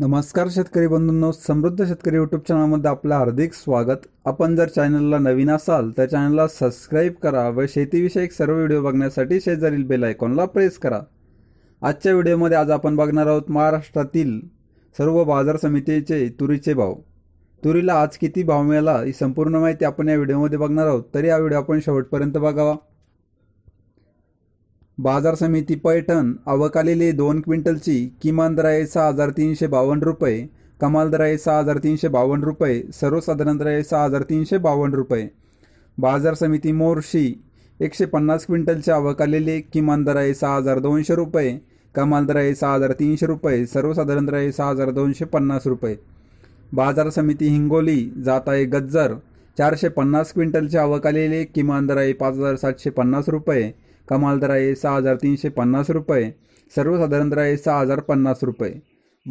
नमस्कार शेतकरी बंधूंनो समृद्ध शेतकरी यूट्यूब चॅनलमध्ये आपलं हार्दिक स्वागत आपण जर चॅनलला नवीन असाल तर चॅनलला सबस्क्राईब करा व शेतीविषयक सर्व व्हिडिओ बघण्यासाठी शेजारील बेल आयकॉनला प्रेस करा आजच्या व्हिडिओमध्ये आज आपण बघणार आहोत महाराष्ट्रातील सर्व बाजार समितीचे तुरीचे भाव तुरीला आज किती भाव मिळाला ही संपूर्ण माहिती आपण या व्हिडिओमध्ये बघणार आहोत तरी हा व्हिडिओ आपण शेवटपर्यंत बघावा बाजार समिती पैठण अवकालेले दोन क्विंटलची किमान दर आहे सहा हजार तीनशे बावन्न रुपये कमाल दर आहे सहा हजार तीनशे बावन्न रुपये सर्वसाधारण दर सहा हजार तीनशे बावन्न रुपये बाजार समिती मोर्शी एकशे पन्नास क्विंटलच्या अवकालेले किमान दर आहे सहा हजार दोनशे रुपये कमाल दर आहे सहा हजार तीनशे रुपये सर्वसाधारण दर सहा हजार दोनशे पन्नास रुपये बाजार समिती हिंगोली जात आहे गज्जर चारशे पन्नास क्विंटलच्या अवकालेले किमान दर आहे पाच हजार सातशे पन्नास रुपये कमाल दर आहे सहा हजार तीनशे पन्नास रुपये सर्वसाधारण दर आहे सहा हजार पन्नास रुपये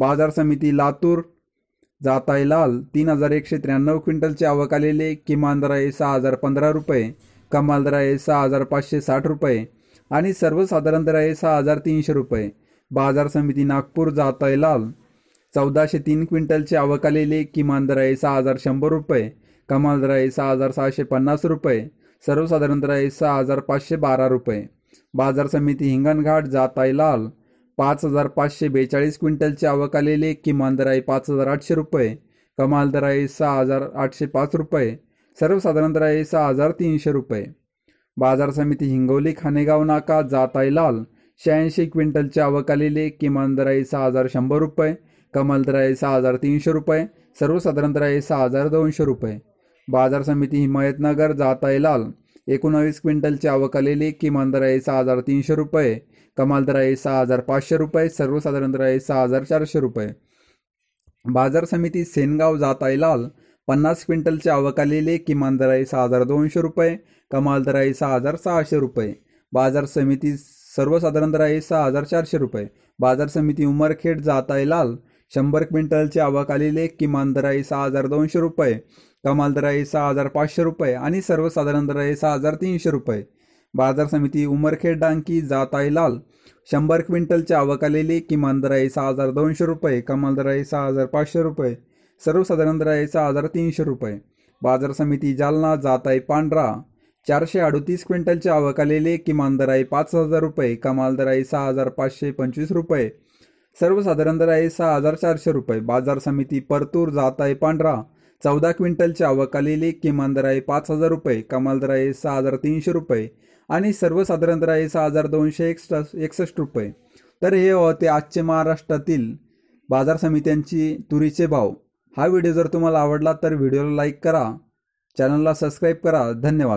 बाजार समिती लातूर जाताय लाल तीन हजार एकशे त्र्याण्णव क्विंटलचे आवक आलेले किमान दर आहे सहा हजार पंधरा रुपये कमाल दर आहे सहा हजार पाचशे साठ रुपये आणि सर्वसाधारण दर आहे सहा हजार तीनशे रुपये बाजार समिती नागपूर जाताय लाल चौदाशे तीन क्विंटलचे आवक आलेले किमान दर आहे सहा हजार शंभर रुपये कमाल दर आहे सहा हजार सहाशे पन्नास रुपये सर्वसाधारण सहा हजार पाचशे बारा रुपये बाजार समिती हिंगणघाट जाताई लाल पाच हजार पाचशे बेचाळीस क्विंटलची आवक आलेली किमान दर आहे पाच हजार आठशे रुपये कमाल दर आहे सहा हजार आठशे पाच रुपये सर्वसाधारण दर आहे सहा हजार तीनशे रुपये बाजार समिती हिंगोली खानेगाव नाका जाताय लाल शहाऐंशी क्विंटलची आवक आलेली किमान दर आहे सहा हजार शंभर रुपये कमाल दर आहे सहा हजार तीनशे रुपये सर्वसाधारण दर आहे सहा हजार दोनशे रुपये बाजार समिती हिमायतनगर लाल एकोणावीस क्विंटलची आवक आलेले किमान दर आहे सहा हजार तीनशे रुपये कमाल दर आहे सहा हजार पाचशे रुपये सर्वसाधारण दर आहे सहा हजार चारशे रुपये बाजार समिती सेनगाव लाल पन्नास क्विंटलची आवक आलेले किमान दर आहे सहा हजार दोनशे रुपये कमाल दर आहे सहा हजार सहाशे रुपये बाजार समिती सर्वसाधारण दर आहे सहा हजार चारशे रुपये बाजार समिती उमरखेड लाल शंभर क्विंटलची आवक आलेले किमान दर आहे सहा हजार दोनशे रुपये कमाल दर आहे सहा हजार पाचशे रुपये आणि सर्वसाधारण दर आहे सहा हजार तीनशे रुपये बाजार समिती उमरखेड डांकी जात आहे लाल शंभर क्विंटलच्या आवकालेली किमान दर आहे सहा हजार दोनशे रुपये कमाल दर आहे सहा हजार पाचशे रुपये सर्वसाधारण दर आहे सहा हजार तीनशे रुपये बाजार समिती जालना जात आहे पांढरा चारशे अडतीस क्विंटलच्या आवकालेले किमान दर आहे पाच हजार रुपये कमाल दर आहे सहा हजार पाचशे पंचवीस रुपये सर्वसाधारण दर आहे सहा हजार चारशे रुपये बाजार समिती परतूर जात आहे पांढरा चौदा क्विंटलच्या आवक किमान दर आहे पाच हजार रुपये कमाल दर आहे सहा हजार तीनशे रुपये आणि सर्वसाधारण दर आहे सहा हजार दोनशे एकसष्ट एकसष्ट रुपये तर हे होते आजचे महाराष्ट्रातील बाजार समित्यांची तुरीचे भाव हा व्हिडिओ जर तुम्हाला आवडला तर व्हिडिओला लाईक करा चॅनलला सबस्क्राईब करा धन्यवाद